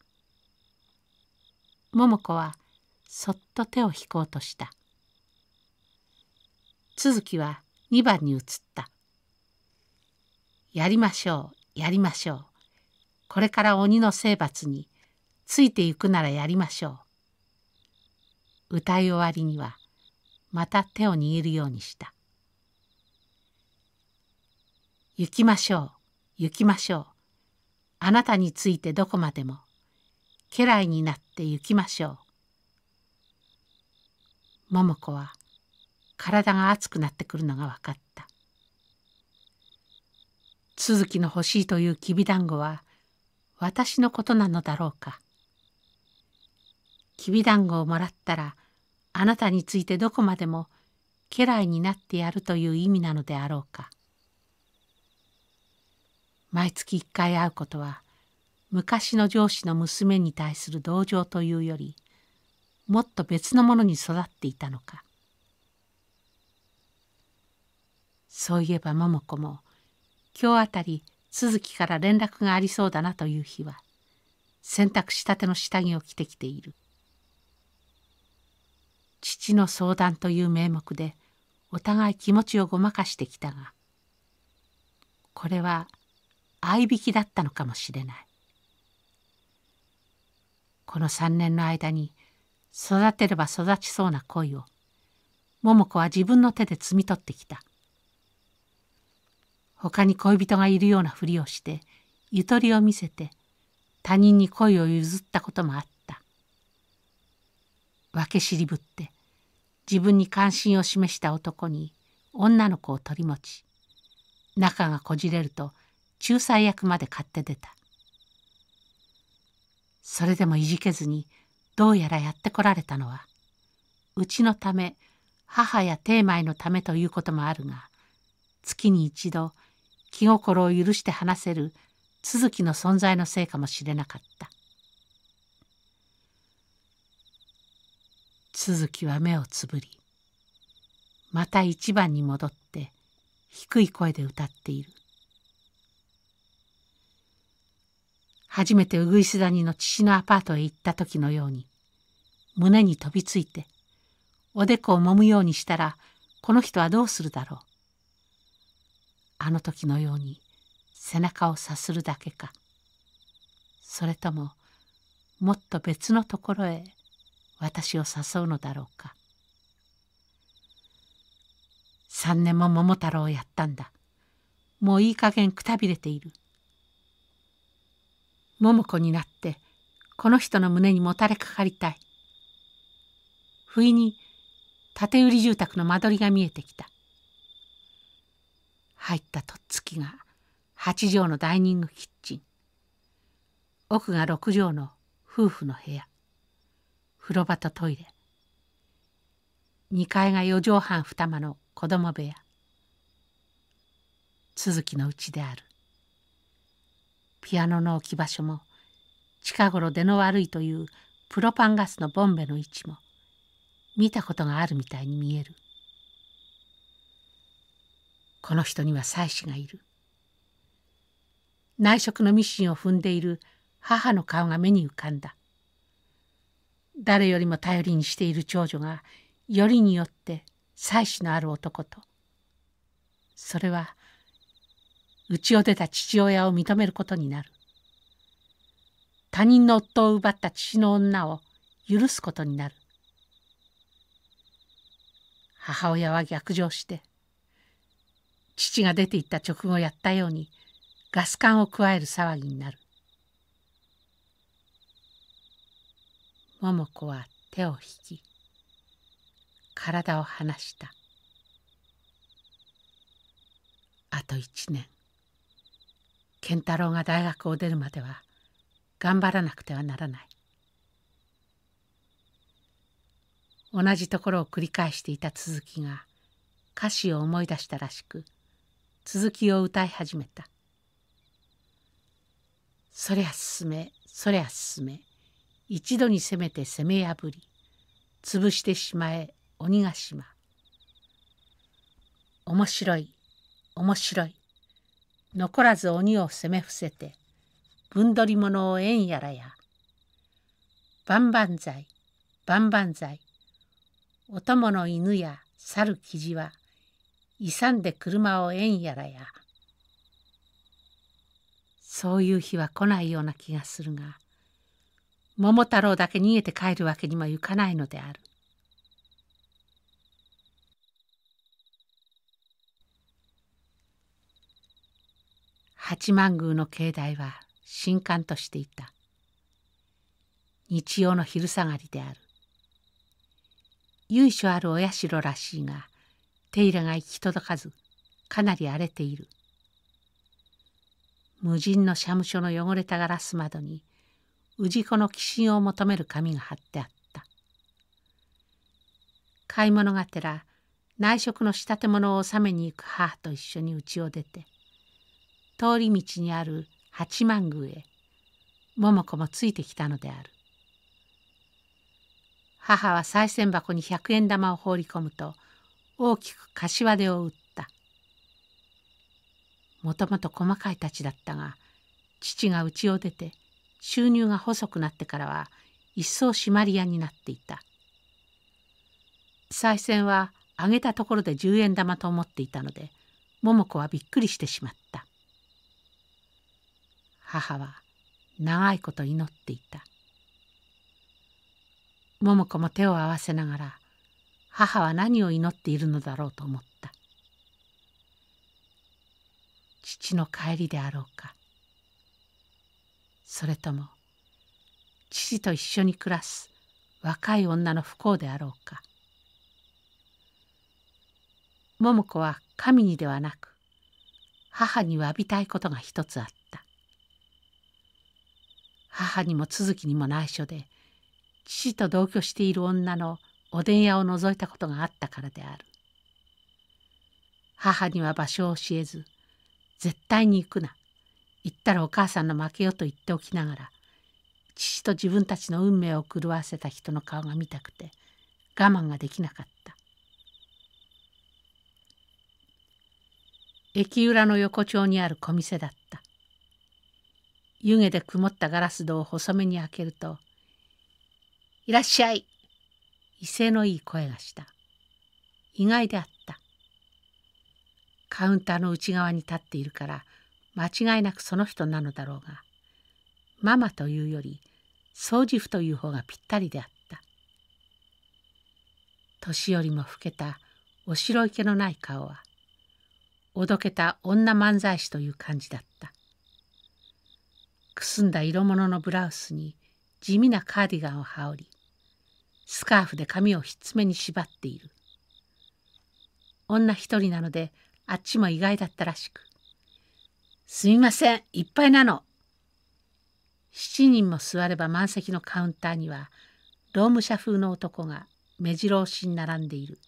桃子はそっと手を引こうとした。続きは2番に移った。やりましょう、やりましょう。これから鬼の征伐についてゆくならやりましょう。歌い終わりにはまた手を握るようにした。行きましょう、行きましょう。あなたについてどこまでも、家来になって行きましょう。桃子は体が熱くなってくるのが分かった。続きの欲しいというきびだんごは私のことなのだろうかきびだんごをもらったらあなたについてどこまでも家来になってやるという意味なのであろうか毎月一回会うことは昔の上司の娘に対する同情というよりもっと別のものに育っていたのかそういえば桃子も今日あたり鈴木から連絡がありそうだなという日は洗濯したての下着を着てきている父の相談という名目でお互い気持ちをごまかしてきたがこれは合いびきだったのかもしれないこの3年の間に育てれば育ちそうな恋を桃子は自分の手で摘み取ってきた。他に恋人がいるようなふりをしてゆとりを見せて他人に恋を譲ったこともあった分け知りぶって自分に関心を示した男に女の子を取り持ち仲がこじれると仲裁役まで買って出たそれでもいじけずにどうやらやってこられたのはうちのため母やテ前のためということもあるが月に一度気心を許して話せる続きの存在のせいかもしれなかった続きは目をつぶりまた一番に戻って低い声で歌っている初めてうぐ谷の父のアパートへ行った時のように胸に飛びついておでこを揉むようにしたらこの人はどうするだろうあの時のように背中をさするだけかそれとももっと別のところへ私を誘うのだろうか三年も桃太郎をやったんだもういい加減くたびれている桃子になってこの人の胸にもたれかかりたい不意に建売住宅の間取りが見えてきた入ったとっつきが8畳のダイニングキッチン奥が6畳の夫婦の部屋風呂場とトイレ2階が4畳半2間の子供部屋続きのうちであるピアノの置き場所も近頃出の悪いというプロパンガスのボンベの位置も見たことがあるみたいに見えるこの人には妻子がいる内職のミシンを踏んでいる母の顔が目に浮かんだ誰よりも頼りにしている長女がよりによって妻子のある男とそれは家を出た父親を認めることになる他人の夫を奪った父の女を許すことになる母親は逆上して「父が出て行った直後やったようにガス管を加える騒ぎになる桃子は手を引き体を離したあと一年健太郎が大学を出るまでは頑張らなくてはならない同じところを繰り返していた続きが歌詞を思い出したらしく続きを歌い始めた「そりゃ進めそりゃ進め一度に攻めて攻め破り潰してしまえ鬼ヶ島」「面白い面白い残らず鬼を攻め伏せて分取り者を縁やらや」「万々歳万々歳お供の犬や猿キジは」勇んで車を縁やらやそういう日は来ないような気がするが桃太郎だけ逃げて帰るわけにもいかないのである八幡宮の境内は新館としていた日曜の昼下がりである由緒あるお社らしいが手入れが行き届かずかなり荒れている無人の社務所の汚れたガラス窓に氏子の寄進を求める紙が貼ってあった買い物がてら内職の仕立て物を納めに行く母と一緒に家を出て通り道にある八幡宮へ桃子もついてきたのである母は賽銭箱に百円玉を放り込むと「大きく柏手を打ったもともと細かいたちだったが父が家を出て収入が細くなってからは一層締まり屋になっていた再銭はあげたところで十円玉と思っていたので桃子はびっくりしてしまった母は長いこと祈っていた桃子も手を合わせながら母は何を祈っているのだろうと思った父の帰りであろうかそれとも父と一緒に暮らす若い女の不幸であろうか桃子は神にではなく母に詫びたいことが一つあった母にも都築にも内緒で父と同居している女のおでん屋を覗いたことがあったからである母には場所を教えず絶対に行くな行ったらお母さんの負けよと言っておきながら父と自分たちの運命を狂わせた人の顔が見たくて我慢ができなかった駅裏の横丁にある小店だった湯気で曇ったガラス戸を細めに開けると「いらっしゃい威勢のいい声がした意外であったカウンターの内側に立っているから間違いなくその人なのだろうがママというより掃除婦という方がぴったりであった年よりも老けたお城池のない顔はおどけた女漫才師という感じだったくすんだ色物のブラウスに地味なカーディガンを羽織りスカーフで髪をひっつめに縛っている女一人なのであっちも意外だったらしく「すみませんいっぱいなの」7人も座れば満席のカウンターには労務者風の男が目白押しに並んでいる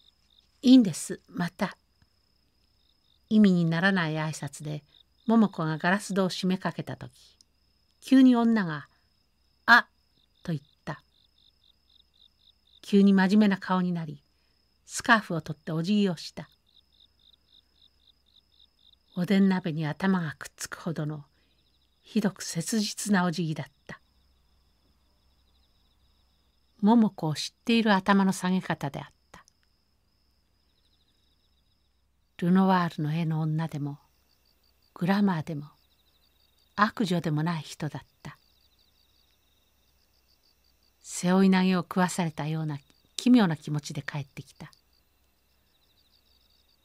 「いいんですまた」意味にならない挨拶で桃子がガラス戸を閉めかけた時急に女が「あ急に真面目な顔になりスカーフを取ってお辞儀をしたおでん鍋に頭がくっつくほどのひどく切実なお辞儀だった桃子を知っている頭の下げ方であったルノワールの絵の女でもグラマーでも悪女でもない人だった背負い投げを食わされたような奇妙な気持ちで帰ってきた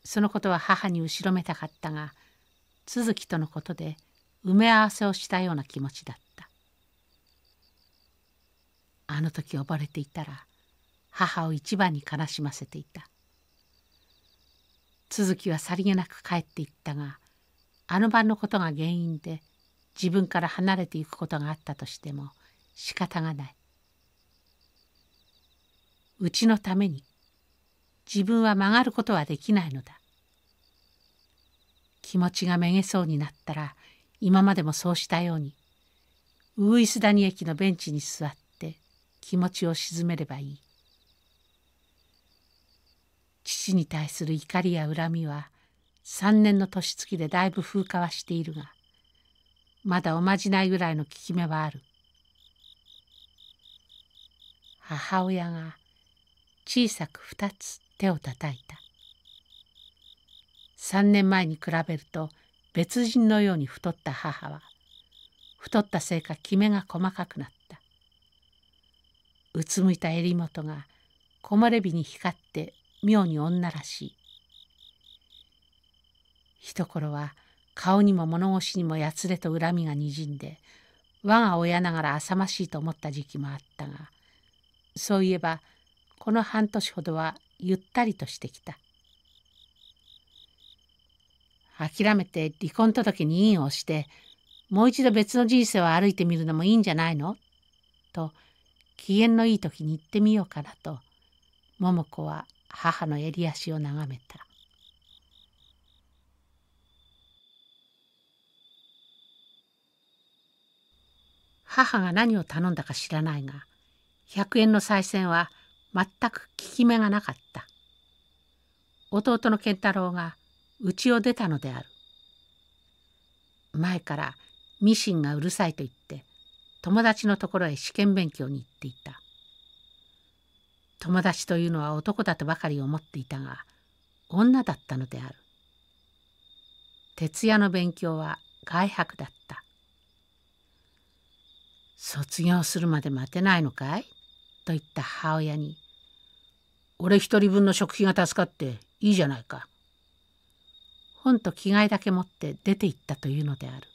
そのことは母に後ろめたかったが続きとのことで埋め合わせをしたような気持ちだったあの時溺れていたら母を一番に悲しませていた続きはさりげなく帰っていったがあの晩のことが原因で自分から離れていくことがあったとしても仕方がないうちのために自分は曲がることはできないのだ気持ちがめげそうになったら今までもそうしたようにウイス谷駅のベンチに座って気持ちを鎮めればいい父に対する怒りや恨みは3年の年月でだいぶ風化はしているがまだおまじないぐらいの効き目はある母親が小さく2つ手をたたいた3年前に比べると別人のように太った母は太ったせいかきめが細かくなったうつむいた襟元が木漏れ日に光って妙に女らしい一頃は顔にも物腰にもやつれと恨みがにじんで我が親ながら浅ましいと思った時期もあったがそういえばこの半年ほどはゆったりとしてきた諦めて離婚届に印をしてもう一度別の人生を歩いてみるのもいいんじゃないのと機嫌のいい時に行ってみようかなと桃子は母の襟足を眺めた。母が何を頼んだか知らないが100円の賽銭は全く効き目がなかった弟の健太郎が家を出たのである前からミシンがうるさいと言って友達のところへ試験勉強に行っていた友達というのは男だとばかり思っていたが女だったのである徹夜の勉強は外泊だった卒業するまで待てないのかいと言った母親に俺一人分の食費が助かっていいじゃないか。本と着替えだけ持って出て行ったというのである。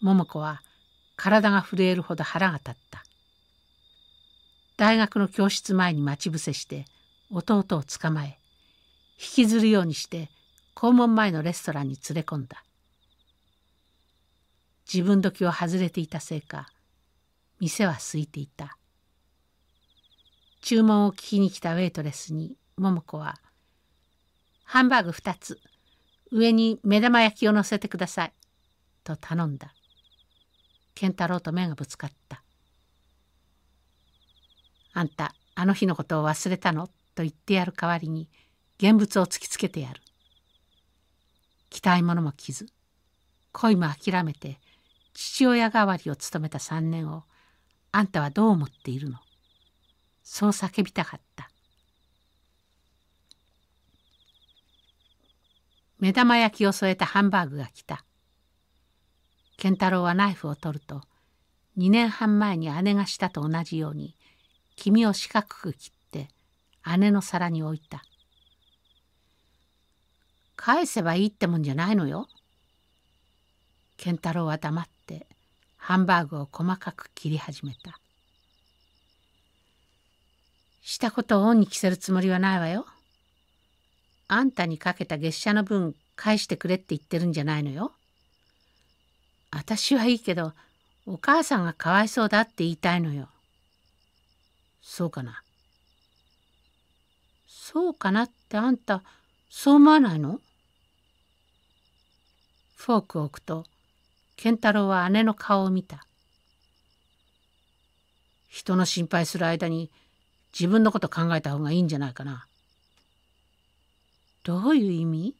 桃子は体が震えるほど腹が立った。大学の教室前に待ち伏せして弟を捕まえ引きずるようにして校門前のレストランに連れ込んだ自分時を外れていたせいか店は空いていた注文を聞きに来たウェイトレスに桃子は「ハンバーグ2つ上に目玉焼きをのせてください」と頼んだ健太郎と目がぶつかった「あんたあの日のことを忘れたの?」と言ってやる代わりに現物を突きつけてやる着たいものも着ず恋も諦めて父親代わりを務めた3年をあんたはどう思っているのそう叫びたかった目玉焼きを添えたハンバーグが来た健太郎はナイフを取ると2年半前に姉がしたと同じように黄身を四角く切って姉の皿に置いた返せばいいってもんじゃないのよ健太郎は黙ってハンバーグを細かく切り始めたしたことを恩に着せるつもりはないわよ。あんたにかけた月謝の分返してくれって言ってるんじゃないのよ。私はいいけどお母さんがかわいそうだって言いたいのよ。そうかな。そうかなってあんたそう思わないのフォークを置くと健太郎は姉の顔を見た。人の心配する間に自分のこと考えた方がいいんじゃないかな。どういう意味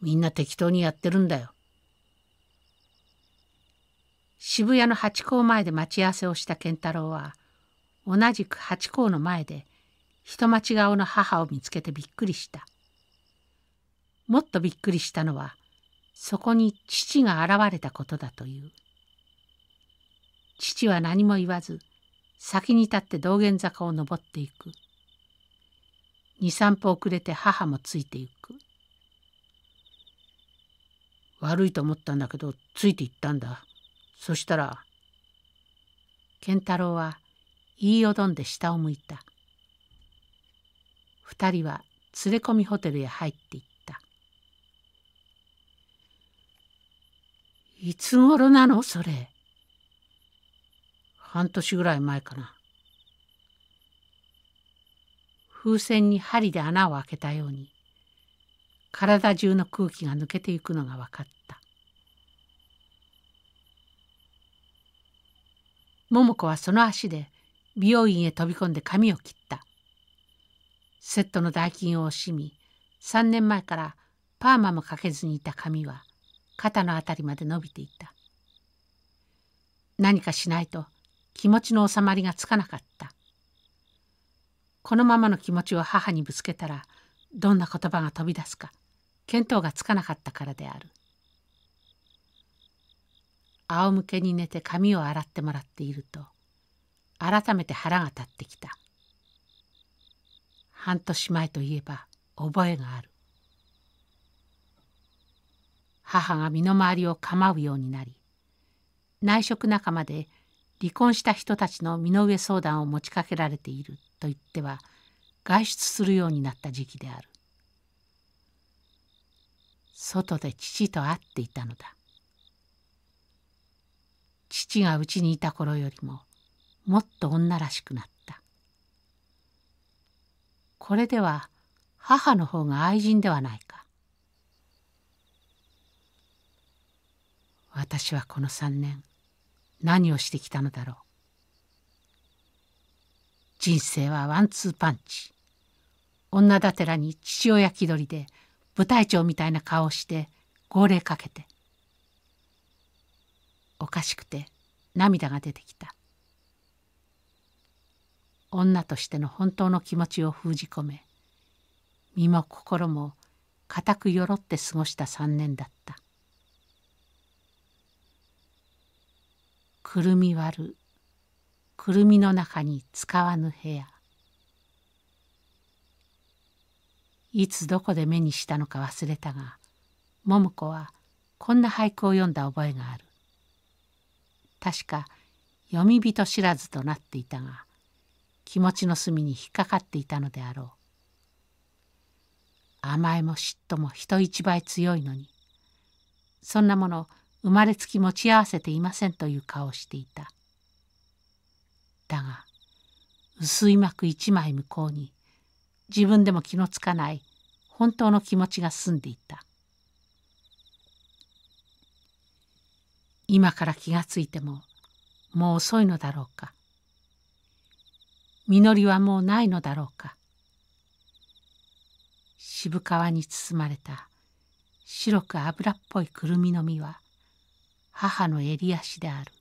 みんな適当にやってるんだよ。渋谷のハチ公前で待ち合わせをした健太郎は同じくハチ公の前で人待ち顔の母を見つけてびっくりした。もっとびっくりしたのはそこに父が現れたことだという。父は何も言わず先に立って道玄坂を登っていく二三歩遅れて母もついていく悪いと思ったんだけどついていったんだそしたら健太郎は言いよどんで下を向いた二人は連れ込みホテルへ入っていったいつ頃なのそれ半年ぐらい前かな風船に針で穴を開けたように体中の空気が抜けていくのが分かった桃子はその足で美容院へ飛び込んで髪を切ったセットの代金を惜しみ3年前からパーマもかけずにいた髪は肩の辺りまで伸びていた何かしないと気持ちの収まりがつかなかったこのままの気持ちを母にぶつけたらどんな言葉が飛び出すか見当がつかなかったからである仰向けに寝て髪を洗ってもらっていると改めて腹が立ってきた半年前といえば覚えがある母が身の回りを構うようになり内職仲間で離婚した人たちの身の上相談を持ちかけられていると言っては外出するようになった時期である外で父と会っていたのだ父がうちにいた頃よりももっと女らしくなったこれでは母の方が愛人ではないか私はこの3年何をしてきたのだろう人生はワンツーパンチ女だてらに父親気取りで舞台長みたいな顔をして号令かけておかしくて涙が出てきた女としての本当の気持ちを封じ込め身も心も固くよろって過ごした3年だったくるみ割るくるみの中に使わぬ部屋いつどこで目にしたのか忘れたが桃子はこんな俳句を読んだ覚えがある確か読み人知らずとなっていたが気持ちの隅に引っかかっていたのであろう甘えも嫉妬も人一倍強いのにそんなもの生まれつき持ち合わせていませんという顔をしていただが薄い膜一枚向こうに自分でも気のつかない本当の気持ちが澄んでいた今から気がついてももう遅いのだろうか実りはもうないのだろうか渋皮に包まれた白く油っぽいくるみの実は母の襟足である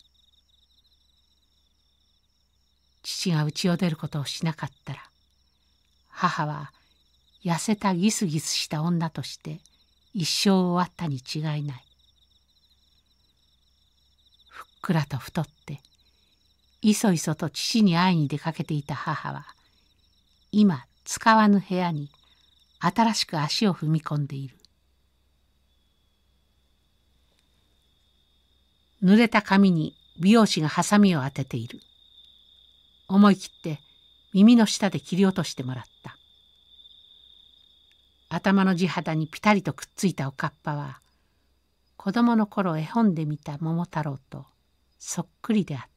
父が家を出ることをしなかったら母は痩せたギスギスした女として一生終わったに違いないふっくらと太っていそいそと父に会いに出かけていた母は今使わぬ部屋に新しく足を踏み込んでいる濡れた髪に美容師がハサミを当てている。思い切って耳の下で切り落としてもらった。頭の地肌にピタリとくっついたおかっぱは、子供の頃絵本で見た桃太郎とそっくりであった。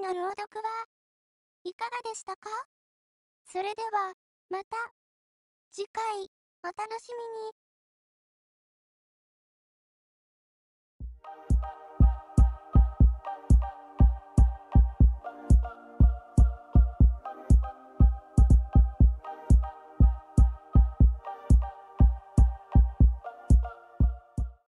回の朗読はいかがでしたかそれでは、また、次回、お楽しみに。